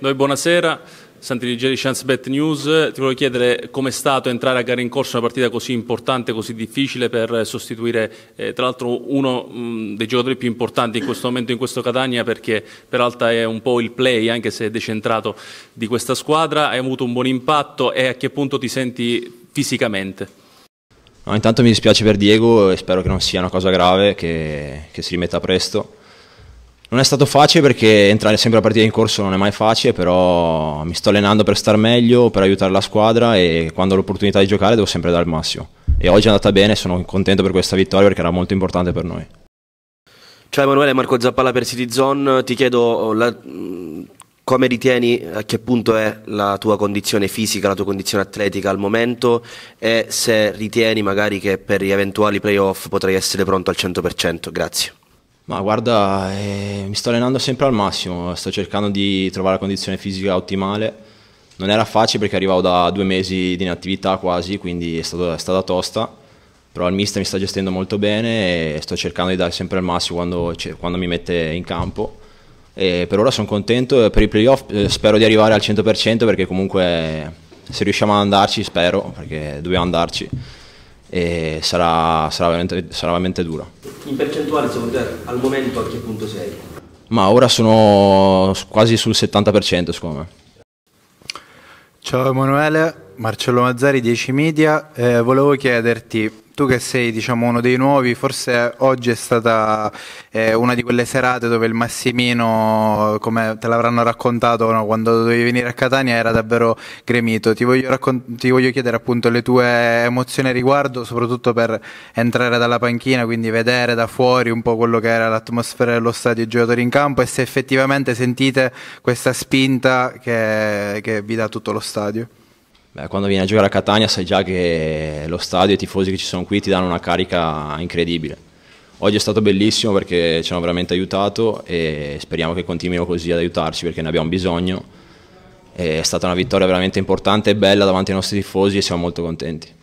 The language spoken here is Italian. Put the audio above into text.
Noi buonasera, Sant'Eligeri Chance Bet News, ti volevo chiedere com'è stato entrare a gara in corso una partita così importante, così difficile per sostituire eh, tra l'altro uno mh, dei giocatori più importanti in questo momento in questo Catania perché peraltro è un po' il play anche se è decentrato di questa squadra, hai avuto un buon impatto e a che punto ti senti fisicamente? No, intanto mi dispiace per Diego e spero che non sia una cosa grave, che, che si rimetta presto non è stato facile perché entrare sempre a partita in corso non è mai facile, però mi sto allenando per star meglio, per aiutare la squadra e quando ho l'opportunità di giocare devo sempre dare il massimo. E oggi è andata bene, sono contento per questa vittoria perché era molto importante per noi. Ciao Emanuele, Marco Zappalla per City Zone, ti chiedo oh, la, come ritieni a che punto è la tua condizione fisica, la tua condizione atletica al momento e se ritieni magari che per gli eventuali playoff potrai essere pronto al 100%. Grazie. Ma guarda, eh, mi sto allenando sempre al massimo, sto cercando di trovare la condizione fisica ottimale. Non era facile perché arrivavo da due mesi di inattività quasi, quindi è, stato, è stata tosta, però il mister mi sta gestendo molto bene e sto cercando di dare sempre il massimo quando, quando mi mette in campo. E per ora sono contento, per i playoff eh, spero di arrivare al 100% perché comunque eh, se riusciamo ad andarci, spero, perché dobbiamo andarci, sarà, sarà, veramente, sarà veramente dura in percentuale secondo te al momento a che punto sei? Ma ora sono quasi sul 70% secondo me. Ciao Emanuele, Marcello Mazzari, 10 Media. Eh, volevo chiederti, tu che sei diciamo, uno dei nuovi, forse oggi è stata eh, una di quelle serate dove il Massimino, come te l'avranno raccontato no, quando dovevi venire a Catania, era davvero gremito. Ti voglio, raccon- ti voglio chiedere appunto le tue emozioni a riguardo, soprattutto per entrare dalla panchina, quindi vedere da fuori un po' quello che era l'atmosfera dello stadio i giocatori in campo e se effettivamente sentite questa spinta che, che vi dà tutto lo stadio. Beh, quando vieni a giocare a Catania sai già che lo stadio e i tifosi che ci sono qui ti danno una carica incredibile. Oggi è stato bellissimo perché ci hanno veramente aiutato e speriamo che continuino così ad aiutarci perché ne abbiamo bisogno. È stata una vittoria veramente importante e bella davanti ai nostri tifosi e siamo molto contenti.